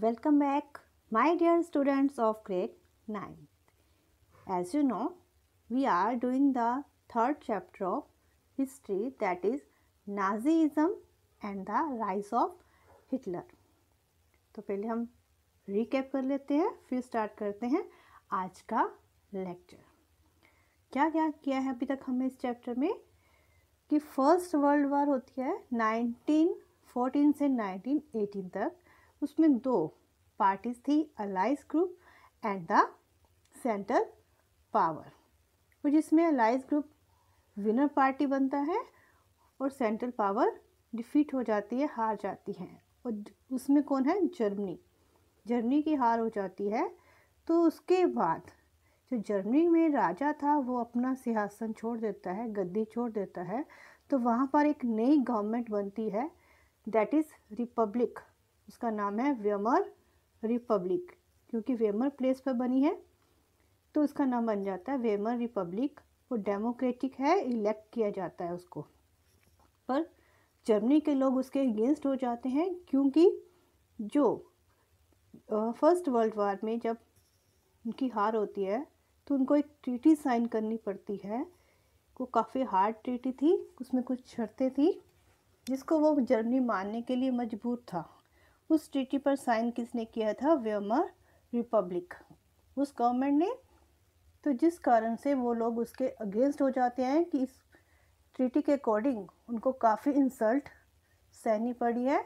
Welcome back my dear students of grade 9. As you know, we are doing the third chapter of history that is Nazism and the rise of Hitler. तो पहले हम recap कर लेते हैं फिर start करते हैं आज का लेक्चर क्या क्या किया है अभी तक हमें इस चैप्टर में कि फर्स्ट वर्ल्ड वॉर होती है 1914 से 1918 तक उसमें दो पार्टीज थी allies group and the central power और जिसमें अलाइज ग्रुप विनर पार्टी बनता है और सेंट्रल पावर डिफीट हो जाती है हार जाती है और उसमें कौन है जर्मनी जर्मनी की हार हो जाती है तो उसके बाद जो जर्मनी में राजा था वो अपना सिंहासन छोड़ देता है गद्दी छोड़ देता है तो वहाँ पर एक नई गवर्नमेंट बनती है दैट इज़ रिपब्लिक इसका नाम है व्यमर रिपब्लिक क्योंकि वेमर प्लेस पर बनी है तो इसका नाम बन जाता है वेमर रिपब्लिक वो डेमोक्रेटिक है इलेक्ट किया जाता है उसको पर जर्मनी के लोग उसके अगेंस्ट हो जाते हैं क्योंकि जो फर्स्ट वर्ल्ड वार में जब उनकी हार होती है तो उनको एक ट्रीटी साइन करनी पड़ती है वो काफ़ी हार्ड ट्रीटी थी उसमें कुछ शर्तें थी जिसको वो जर्मनी मानने के लिए मजबूर था उस ट्रीटी पर साइन किसने किया था व्योमर रिपब्लिक उस गवर्नमेंट ने तो जिस कारण से वो लोग उसके अगेंस्ट हो जाते हैं कि इस ट्रीटी के अकॉर्डिंग उनको काफ़ी इंसल्ट सहनी पड़ी है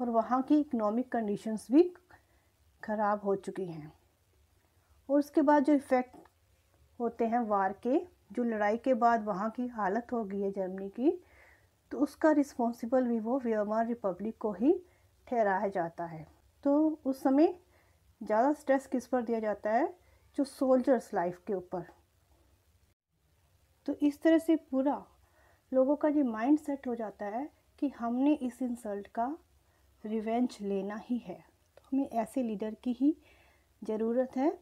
और वहाँ की इकोनॉमिक कंडीशंस भी ख़राब हो चुकी हैं और उसके बाद जो इफ़ेक्ट होते हैं वार के जो लड़ाई के बाद वहाँ की हालत हो गई है जर्मनी की तो उसका रिस्पॉन्सिबल भी वो व्योमा रिपब्लिक को ही ठहराया जाता है तो उस समय ज़्यादा स्ट्रेस किस पर दिया जाता है जो सोल्जर्स लाइफ के ऊपर तो इस तरह से पूरा लोगों का ये माइंड सेट हो जाता है कि हमने इस इंसल्ट का रिवेंज लेना ही है तो हमें ऐसे लीडर की ही ज़रूरत है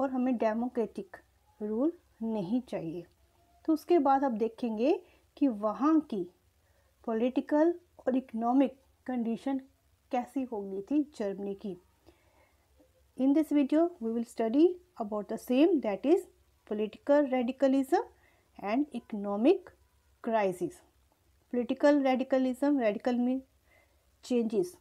और हमें डेमोक्रेटिक रूल नहीं चाहिए तो उसके बाद आप देखेंगे कि वहाँ की पॉलिटिकल और इकोनॉमिक कंडीशन कैसी हो गई थी जर्मनी की in this video we will study about the same that is political radicalism and economic crisis political radicalism radical में चेंजेस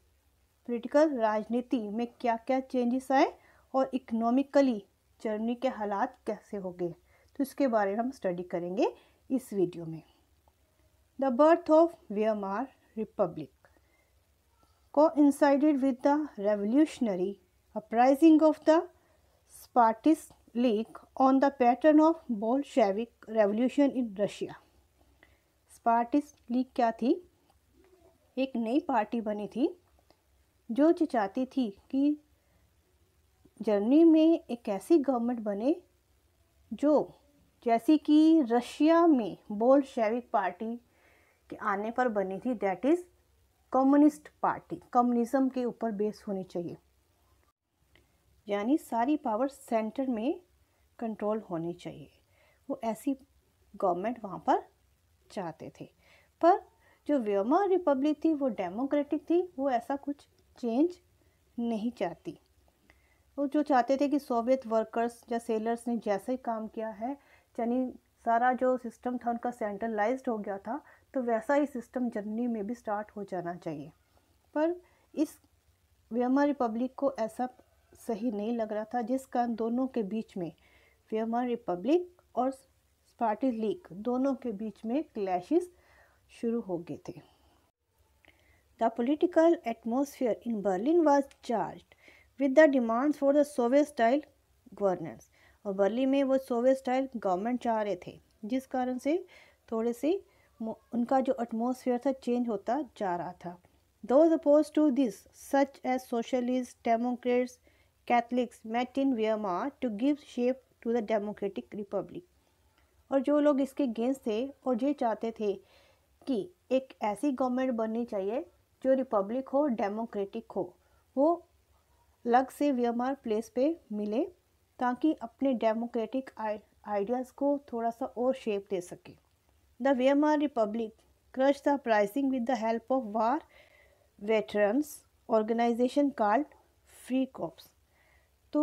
पोलिटिकल राजनीति में क्या क्या चेंजेस आए और इकनॉमिकली जर्मनी के हालात कैसे हो गए तो इसके बारे में हम स्टडी करेंगे इस वीडियो में the birth of Weimar republic coincided with the revolutionary uprising of the Spartist League on the pattern of Bolshevik revolution in Russia. Spartist League क्या थी एक नई पार्टी बनी थी जो चाहती थी कि जर्मनी में एक ऐसी गवर्नमेंट बने जो जैसी कि रशिया में बोल्शेविक पार्टी के आने पर बनी थी that is communist party communism के ऊपर बेस होनी चाहिए यानी सारी पावर सेंटर में कंट्रोल होनी चाहिए वो ऐसी गवर्नमेंट वहाँ पर चाहते थे पर जो व्योमा रिपब्लिक थी वो डेमोक्रेटिक थी वो ऐसा कुछ चेंज नहीं चाहती वो जो चाहते थे कि सोवियत वर्कर्स या सेलर्स ने जैसे काम किया है यानी सारा जो सिस्टम था उनका सेंट्रलाइज्ड हो गया था तो वैसा ही सिस्टम जर्मनी में भी स्टार्ट हो जाना चाहिए पर इस व्यमा रिपब्लिक को ऐसा सही नहीं लग रहा था जिस कारण दोनों के बीच में व्यमा रिपब्लिक और स्पार्टी लीग दोनों के बीच में क्लैशेस शुरू हो गए थे the political atmosphere in Berlin was charge with the demands for the Soviet style governance और बर्ली में वो सोवियत स्टाइल गवर्नमेंट चाह रहे थे जिस कारण से थोड़े से उनका जो एटमोसफियर था चेंज होता जा रहा था those oppose to this such as socialist democrats Catholics met in Weimar to give shape to the democratic republic और जो लोग इसके अगेंस्ट थे और ये चाहते थे कि एक ऐसी गवर्नमेंट बननी चाहिए जो रिपब्लिक हो डेमोक्रेटिक हो वो अलग से वियमार प्लेस पे मिले ताकि अपने डेमोक्रेटिक आइडियाज़ को थोड़ा सा और शेप दे सके the Weimar republic crush the uprising with the help of war veterans organisation called free corps तो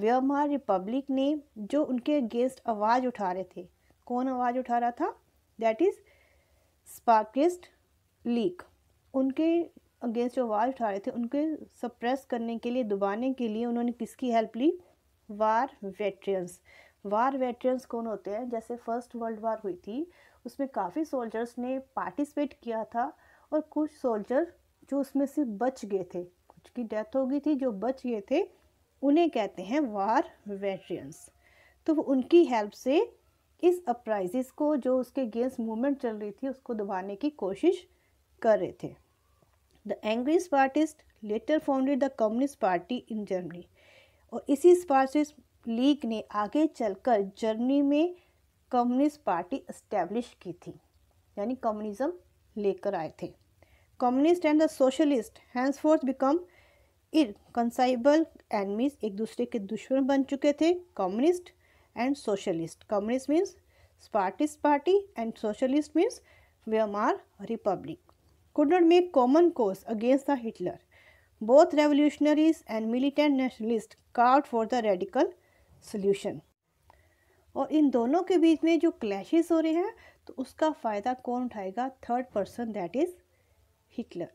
व्यवहार रिपब्लिक ने जो उनके अगेंस्ट आवाज़ उठा रहे थे कौन आवाज़ उठा रहा था दैट इज़ स्पार्किस्ट लीक उनके अगेंस्ट जो आवाज़ उठा रहे थे उनके सप्रेस करने के लिए दबाने के लिए उन्होंने किसकी हेल्प ली वार वेटरियंस वार वेटरियंस कौन होते हैं जैसे फर्स्ट वर्ल्ड वार हुई थी उसमें काफ़ी सोल्जर्स ने पार्टिसिपेट किया था और कुछ सोल्जर जो उसमें से बच गए थे कुछ की डेथ हो गई थी जो बच गए थे उन्हें कहते हैं वार वेटरियंस तो उनकी हेल्प से इस अपराइजिस को जो उसके अगेंस्ट मूवमेंट चल रही थी उसको दबाने की कोशिश कर रहे थे द एंग्रीज Spartacist later founded the communist party in Germany और इसी स्पार्सिस लीग ने आगे चलकर जर्मनी में कम्युनिस्ट पार्टी इस्टेब्लिश की थी यानी कम्युनिज़्म लेकर आए थे communist and the socialist henceforth become कंसाइबल एनमीज एक दूसरे के दुश्मन बन चुके थे communist and socialist communist means Spartacist party and socialist means Weimar republic could not make common course against the Hitler both revolutionaries and militant nationalist called for the radical solution और इन दोनों के बीच में जो क्लैशेस हो रहे हैं तो उसका फ़ायदा कौन उठाएगा third person that is Hitler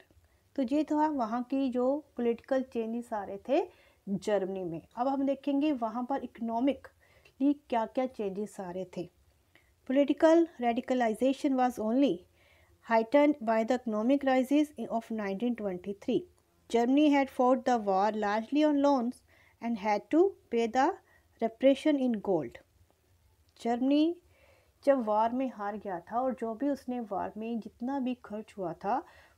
तो ये था वहाँ की जो पॉलिटिकल चेंजेस आ रहे थे जर्मनी में अब हम देखेंगे वहाँ पर इकनॉमिकली क्या क्या चेंजेस आ रहे थे political radicalisation was only heighten by the economic crisis of nineteen twenty three Germany had fought the war largely on loans and had to pay the repression in gold. Germany जब वार में हार गया था और जो भी उसने वार में जितना भी खर्च हुआ था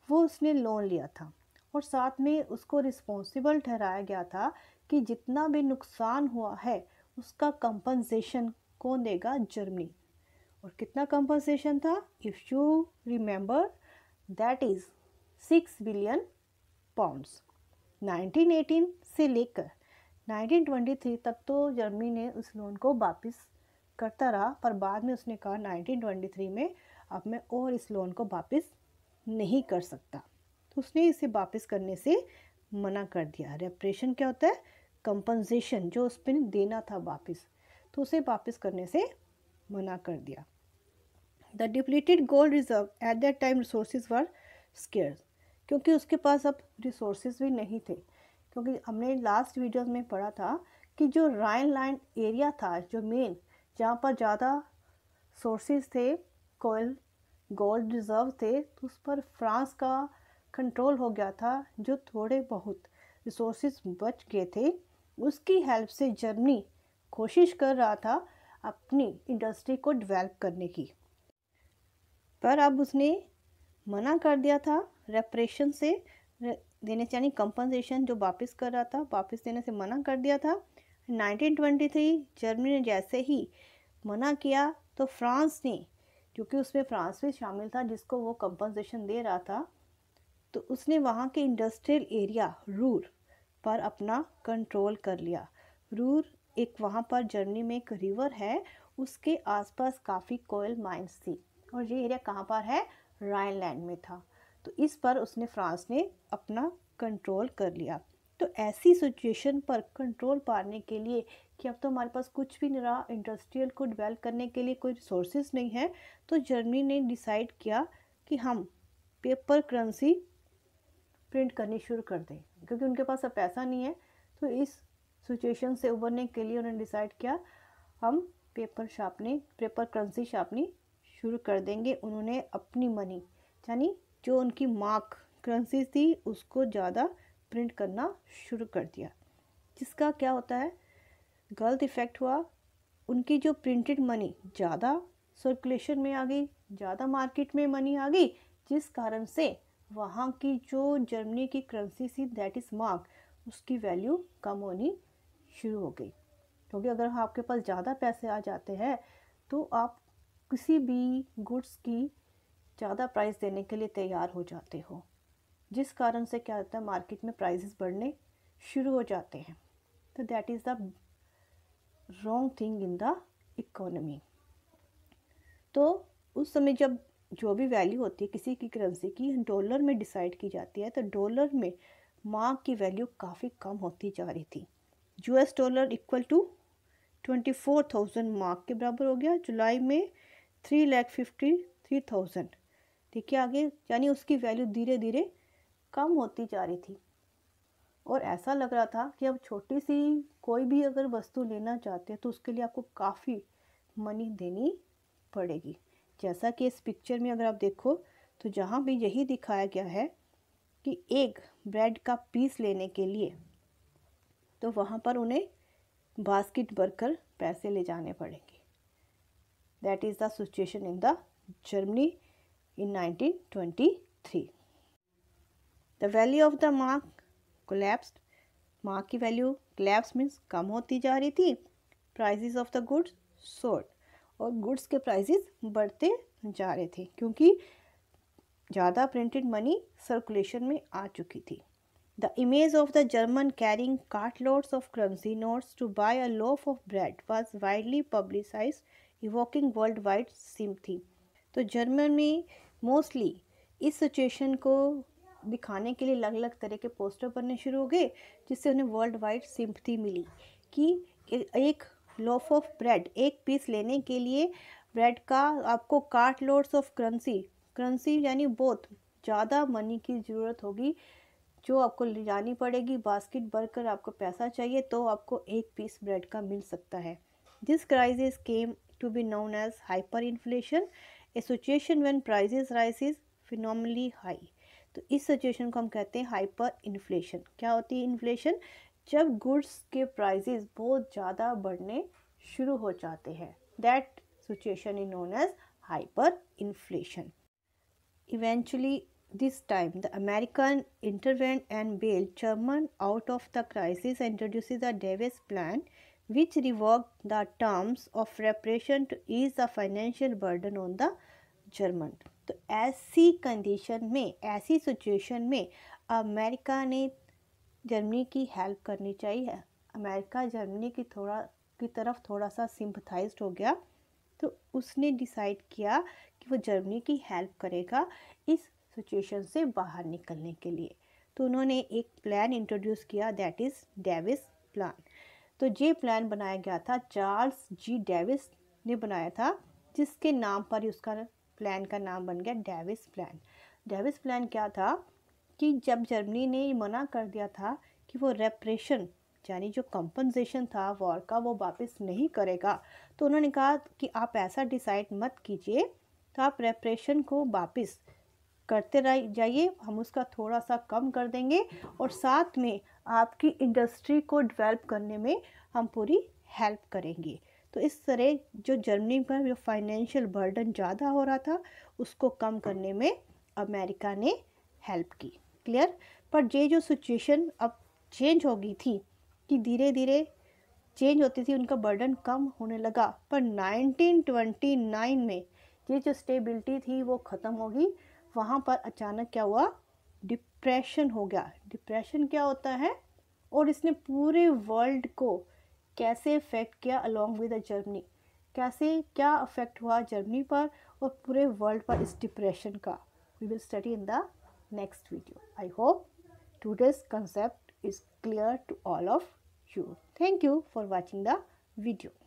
वो उसने लोन लिया था और साथ में उसको रिस्पॉन्सिबल ठहराया गया था कि जितना भी नुकसान हुआ है उसका कंपनसेशन कौन देगा जर्मनी और कितना कंपनसेशन था if you remember that is six billion pounds 1918 से लेकर 1923 तक तो जर्मनी ने उस लोन को वापस करता रहा पर बाद में उसने कहा 1923 में अब मैं और इस लोन को वापस नहीं कर सकता तो उसने इसे वापस करने से मना कर दिया रेपरेशन क्या होता है कंपनसेशन जो उस पर देना था वापस तो उसे वापस करने से मना कर दिया the depleted gold reserve at that time resources were scarce क्योंकि उसके पास अब रिसोर्सेज भी नहीं थे क्योंकि हमने लास्ट वीडियोस में पढ़ा था कि जो राइन लाइन एरिया था जो मेन जहाँ पर ज़्यादा सोर्सेज थे कोयल गोल्ड रिजर्व थे तो उस पर फ्रांस का कंट्रोल हो गया था जो थोड़े बहुत रिसोर्सेज बच गए थे उसकी हेल्प से जर्मनी कोशिश कर रहा था अपनी इंडस्ट्री को डेवलप करने की पर अब उसने मना कर दिया था रेपरेशन से देने से यानी कंपनसेशन जो वापस कर रहा था वापस देने से मना कर दिया था 1923 जर्मनी ने जैसे ही मना किया तो फ्रांस ने क्योंकि उसमें फ्रांस भी शामिल था जिसको वो कंपनसेशन दे रहा था तो उसने वहाँ के इंडस्ट्रियल एरिया रूर पर अपना कंट्रोल कर लिया रूर एक वहाँ पर जर्मनी में एक रिवर है उसके आसपास काफ़ी कोयल माइंस थी और ये एरिया कहाँ पर है राइनलैंड में था तो इस पर उसने फ्रांस ने अपना कंट्रोल कर लिया तो ऐसी सिचुएशन पर कंट्रोल पाने के लिए कि अब तो हमारे पास कुछ भी नहीं रहा इंडस्ट्रियल को डेवलप करने के लिए कोई रिसोर्सेज नहीं है तो जर्मनी ने डिसाइड किया कि हम पेपर करेंसी प्रिंट करनी शुरू कर दें क्योंकि उनके पास अब पैसा नहीं है तो इस सिचुएशन से उबरने के लिए उन्होंने डिसाइड किया हम पेपर शापनी पेपर करेंसी छापनी शुरू कर देंगे उन्होंने अपनी मनी यानी जो उनकी मार्क करेंसी थी उसको ज़्यादा प्रिंट करना शुरू कर दिया जिसका क्या होता है गलत इफ़ेक्ट हुआ उनकी जो प्रिंटेड मनी ज़्यादा सर्कुलेशन में आ गई ज़्यादा मार्केट में मनी आ गई जिस कारण से वहाँ की जो जर्मनी की करेंसी थी दैट इज़ मार्क उसकी वैल्यू कम होनी शुरू हो गई क्योंकि अगर आपके पास ज़्यादा पैसे आ जाते हैं तो आप किसी भी गुड्स की ज़्यादा प्राइस देने के लिए तैयार हो जाते हो जिस कारण से क्या होता है मार्केट में प्राइजेस बढ़ने शुरू हो जाते हैं तो that is the wrong thing in the economy तो उस समय जब जो भी वैल्यू होती है किसी की करेंसी की डॉलर में डिसाइड की जाती है तो डॉलर में मार्क की वैल्यू काफ़ी कम होती जा रही थी U S dollar equal to twenty four thousand mark के बराबर हो गया जुलाई में three lakh fifty three thousand ठीक है आगे यानी उसकी वैल्यू धीरे धीरे कम होती जा रही थी और ऐसा लग रहा था कि अब छोटी सी कोई भी अगर वस्तु लेना चाहते हैं तो उसके लिए आपको काफ़ी मनी देनी पड़ेगी जैसा कि इस पिक्चर में अगर आप देखो तो जहाँ भी यही दिखाया गया है कि एक ब्रेड का पीस लेने के लिए तो वहाँ पर उन्हें बास्केट भरकर पैसे ले जाने पड़ेंगे that is the situation in the Germany in 1923. The value of the mark collapsed. Mark की value collapse means कम होती जा रही थी Prices of the goods soared. और गुड्स के प्राइसेस बढ़ते जा रहे थे क्योंकि ज़्यादा प्रिंटेड मनी सर्कुलेशन में आ चुकी थी the image of the German carrying cart loads of currency notes to buy a loaf of bread was widely publicise evoking world wide सिम थी तो जर्मन में मोस्टली इस सिचुएशन को दिखाने के लिए अलग अलग तरह के पोस्टर बनने शुरू हो गए जिससे उन्हें वर्ल्ड वाइड सिम्पति मिली कि एक लोफ ऑफ ब्रेड एक पीस लेने के लिए ब्रेड का आपको cart loads of currency currency यानी बहुत ज़्यादा मनी की ज़रूरत होगी जो आपको ले जानी पड़ेगी बास्केट भर कर आपको पैसा चाहिए तो आपको एक पीस ब्रेड का मिल सकता है this crisis came to be known as hyperinflation a situation prices rise is finally high तो इस सिचुएशन को हम कहते हैं हाइपर इन्फ्लेशन क्या होती है इन्फ्लेशन जब गुड्स के प्राइजेज बहुत ज़्यादा बढ़ने शुरू हो जाते हैं that situation is known as hyperinflation eventually this time the American intervened and bail German out of the crisis and introduces Davis davis which revoked the terms of reparation to ease the financial burden on the German तो ऐसी condition में ऐसी situation में America ने Germany की help करनी चाहिए America Germany की थोड़ा की तरफ थोड़ा सा सिंपथाइज हो गया तो उसने डिसाइड किया कि वो जर्मनी की हेल्प करेगा इस सिचुएशन से बाहर निकलने के लिए तो उन्होंने एक प्लान इंट्रोड्यूस किया दैट इज़ डेविस प्लान तो ये प्लान बनाया गया था चार्ल्स जी डेविस ने बनाया था जिसके नाम पर उसका प्लान का नाम बन गया डेविस प्लान डेविस प्लान क्या था कि जब जर्मनी ने मना कर दिया था कि वो रेपरेशन यानी जो कंपनसेशन था वॉर का वो वापस नहीं करेगा तो उन्होंने कहा कि आप ऐसा डिसाइड मत कीजिए तो आप रेपरेशन को वापस करते रह जाइए हम उसका थोड़ा सा कम कर देंगे और साथ में आपकी इंडस्ट्री को डेवलप करने में हम पूरी हेल्प करेंगे तो इस तरह जो जर्मनी पर जो फाइनेंशियल बर्डन ज़्यादा हो रहा था उसको कम करने में अमेरिका ने हेल्प की क्लियर पर ये जो सिचुएशन अब चेंज हो गई थी कि धीरे धीरे चेंज होती थी उनका बर्डन कम होने लगा पर 1929 में ये जो स्टेबिलिटी थी वो ख़त्म होगी वहाँ पर अचानक क्या हुआ डिप्रेशन हो गया डिप्रेशन क्या होता है और इसने पूरे वर्ल्ड को कैसे इफ़ेक्ट किया अलॉन्ग विद जर्मनी कैसे क्या अफेक्ट हुआ जर्मनी पर और पूरे वर्ल्ड पर इस डिप्रेशन का we will study in the next video I hope this concept is clear to all of you thank you for watching the video